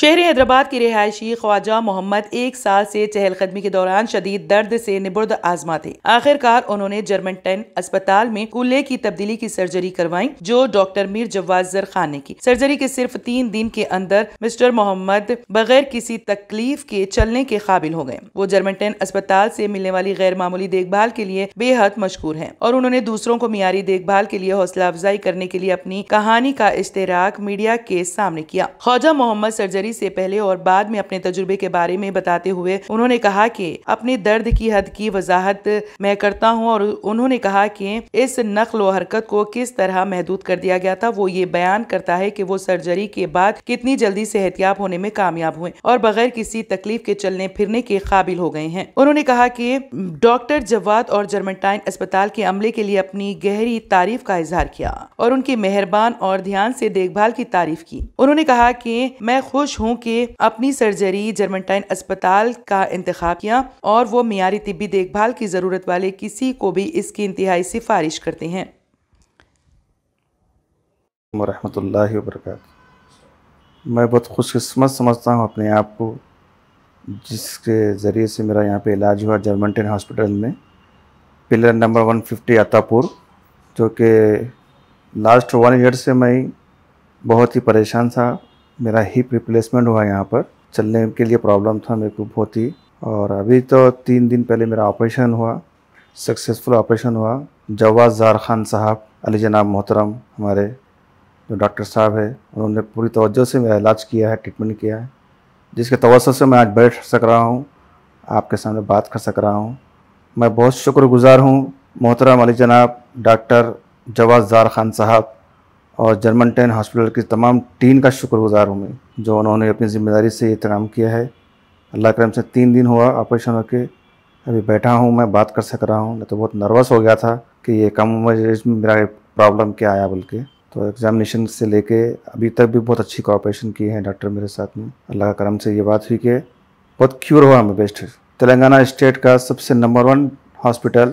शहर हैदराबाद की रिहायशी ख्वाजा मोहम्मद एक साल से चहलकदमी के दौरान शदीद दर्द से निबुर्द आजमा थे आखिरकार उन्होंने जर्मन टेन अस्पताल में कूल्हे की तब्दीली की सर्जरी करवाई जो डॉक्टर मीर जवाजर खान ने की सर्जरी के सिर्फ तीन दिन के अंदर मिस्टर मोहम्मद बगैर किसी तकलीफ के चलने के काबिल हो गए वो जर्मन टेन अस्पताल से मिलने वाली गैर मामूली देखभाल के लिए बेहद मशहूर है और उन्होंने दूसरों को मीरी देखभाल के लिए हौसला अफजाई करने के लिए अपनी कहानी का इश्तराक मीडिया के सामने किया ख्वाजा मोहम्मद सर्जरी सर्जरी से पहले और बाद में अपने तजुर्बे के बारे में बताते हुए उन्होंने कहा कि अपने दर्द की हद की वजाहत मैं करता हूँ और उन्होंने कहा कि इस नकल व हरकत को किस तरह महदूद कर दिया गया था वो ये बयान करता है कि वो सर्जरी के बाद कितनी जल्दी सेहतियाब होने में कामयाब हुए और बगैर किसी तकलीफ के चलने फिरने के काबिल हो गए हैं उन्होंने कहा कि डॉक्टर जवाद और जर्मनटाइन अस्पताल के अमले के लिए अपनी गहरी तारीफ का इजहार किया और उनकी मेहरबान और ध्यान से देखभाल की तारीफ की उन्होंने कहा कि मैं खुश हो के अपनी सर्जरी जर्मनटाइन अस्पताल का इंतखब किया और वो मीरी तबी देखभाल की ज़रूरत वाले किसी को भी इसकी इंतहाई सिफारिश करते हैं मैं बहुत खुशकस्मत समझता हूँ अपने आप को जिसके ज़रिए से मेरा यहाँ पे इलाज हुआ जर्मनटेन हॉस्पिटल में पिलर नंबर 150 अतापुर जो कि लास्ट वन ईयर से मैं बहुत ही परेशान था मेरा हिप रिप्लेसमेंट हुआ यहाँ पर चलने के लिए प्रॉब्लम था मेरे को बहुत ही और अभी तो तीन दिन पहले मेरा ऑपरेशन हुआ सक्सेसफुल ऑपरेशन हुआ जवाज जार खान साहब अली जनाब मोहतरम हमारे जो डॉक्टर साहब है उन्होंने पूरी तवज्जो से मेरा इलाज किया है ट्रीटमेंट किया है जिसके तवज्जो से मैं आज बैठ सक रहा हूँ आपके सामने बात कर सक रहा हूँ मैं बहुत शुक्रगुजार हूँ मोहतरम अली जनाब डॉक्टर जवाज जार खान साहब और जर्मन टेन हॉस्पिटल की तमाम टीम का शुक्रगुजार हूँ मैं जो उन्होंने अपनी ज़िम्मेदारी से ये काम किया है अल्लाह करम से तीन दिन हुआ ऑपरेशन होकर अभी बैठा हूँ मैं बात कर सक रहा हूँ मैं तो बहुत नर्वस हो गया था कि ये कम उम्र में मेरा प्रॉब्लम क्या आया बोल के तो एग्ज़ामिनेशन से लेके अभी तक भी बहुत अच्छी कॉपरेशन की है डॉक्टर मेरे साथ में अल्लाह का करम से ये बात हुई कि बहुत क्योर हुआ हमें बेस्ट तेलंगाना स्टेट का सबसे नंबर वन हॉस्पिटल